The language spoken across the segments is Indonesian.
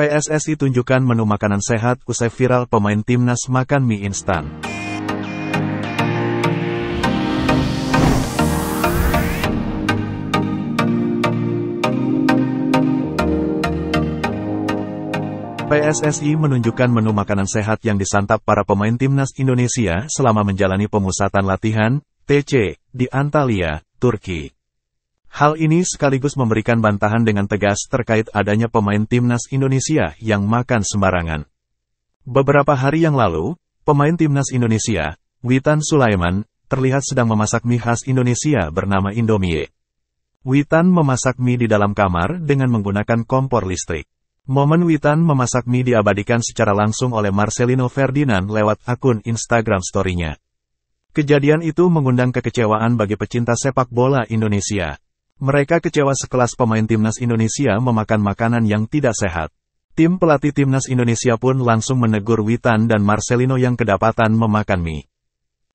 PSSI tunjukkan menu makanan sehat usai viral pemain timnas makan mie instan. PSSI menunjukkan menu makanan sehat yang disantap para pemain timnas Indonesia selama menjalani pemusatan latihan, TC, di Antalya, Turki. Hal ini sekaligus memberikan bantahan dengan tegas terkait adanya pemain timnas Indonesia yang makan sembarangan. Beberapa hari yang lalu, pemain timnas Indonesia, Witan Sulaiman, terlihat sedang memasak mie khas Indonesia bernama Indomie. Witan memasak mie di dalam kamar dengan menggunakan kompor listrik. Momen Witan memasak mie diabadikan secara langsung oleh Marcelino Ferdinand lewat akun Instagram story-nya. Kejadian itu mengundang kekecewaan bagi pecinta sepak bola Indonesia. Mereka kecewa sekelas pemain timnas Indonesia memakan makanan yang tidak sehat. Tim pelatih timnas Indonesia pun langsung menegur Witan dan Marcelino yang kedapatan memakan mie.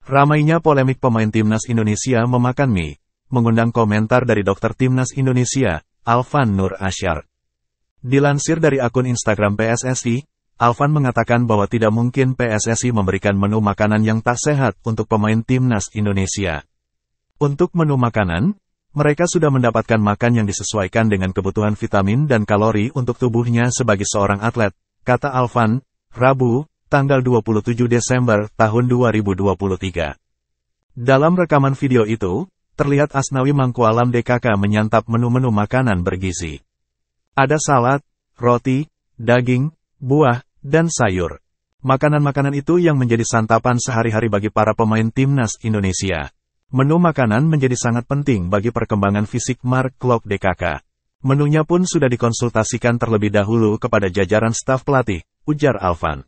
Ramainya polemik pemain timnas Indonesia memakan mie, mengundang komentar dari dokter timnas Indonesia, Alvan Nur Asyar. Dilansir dari akun Instagram PSSI, Alvan mengatakan bahwa tidak mungkin PSSI memberikan menu makanan yang tak sehat untuk pemain timnas Indonesia. Untuk menu makanan, mereka sudah mendapatkan makan yang disesuaikan dengan kebutuhan vitamin dan kalori untuk tubuhnya sebagai seorang atlet, kata Alvan, Rabu, tanggal 27 Desember tahun 2023. Dalam rekaman video itu, terlihat Asnawi Mangku Alam DKK menyantap menu-menu makanan bergizi. Ada salad, roti, daging, buah, dan sayur. Makanan-makanan itu yang menjadi santapan sehari-hari bagi para pemain timnas Indonesia. Menu makanan menjadi sangat penting bagi perkembangan fisik Mark Clock DKK. Menunya pun sudah dikonsultasikan terlebih dahulu kepada jajaran staf pelatih, ujar Alvan.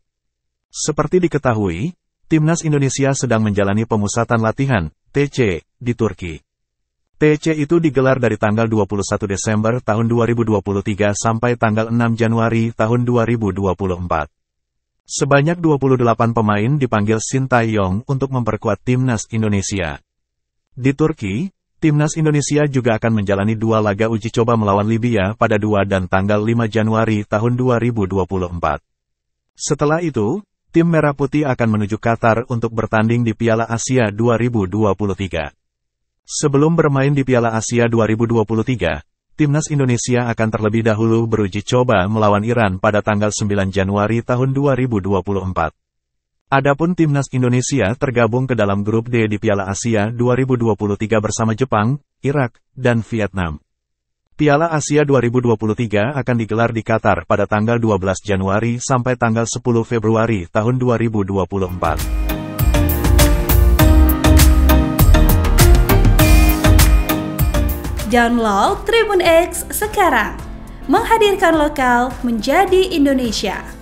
Seperti diketahui, Timnas Indonesia sedang menjalani pemusatan latihan, TC, di Turki. TC itu digelar dari tanggal 21 Desember tahun 2023 sampai tanggal 6 Januari tahun 2024. Sebanyak 28 pemain dipanggil Sintayong untuk memperkuat Timnas Indonesia. Di Turki, Timnas Indonesia juga akan menjalani dua laga uji coba melawan Libya pada 2 dan tanggal 5 Januari tahun 2024. Setelah itu, tim Merah Putih akan menuju Qatar untuk bertanding di Piala Asia 2023. Sebelum bermain di Piala Asia 2023, Timnas Indonesia akan terlebih dahulu beruji coba melawan Iran pada tanggal 9 Januari tahun 2024. Adapun timnas Indonesia tergabung ke dalam grup D di Piala Asia 2023 bersama Jepang, Irak, dan Vietnam. Piala Asia 2023 akan digelar di Qatar pada tanggal 12 Januari sampai tanggal 10 Februari tahun 2024. Download Tribun X sekarang. Menghadirkan lokal menjadi Indonesia.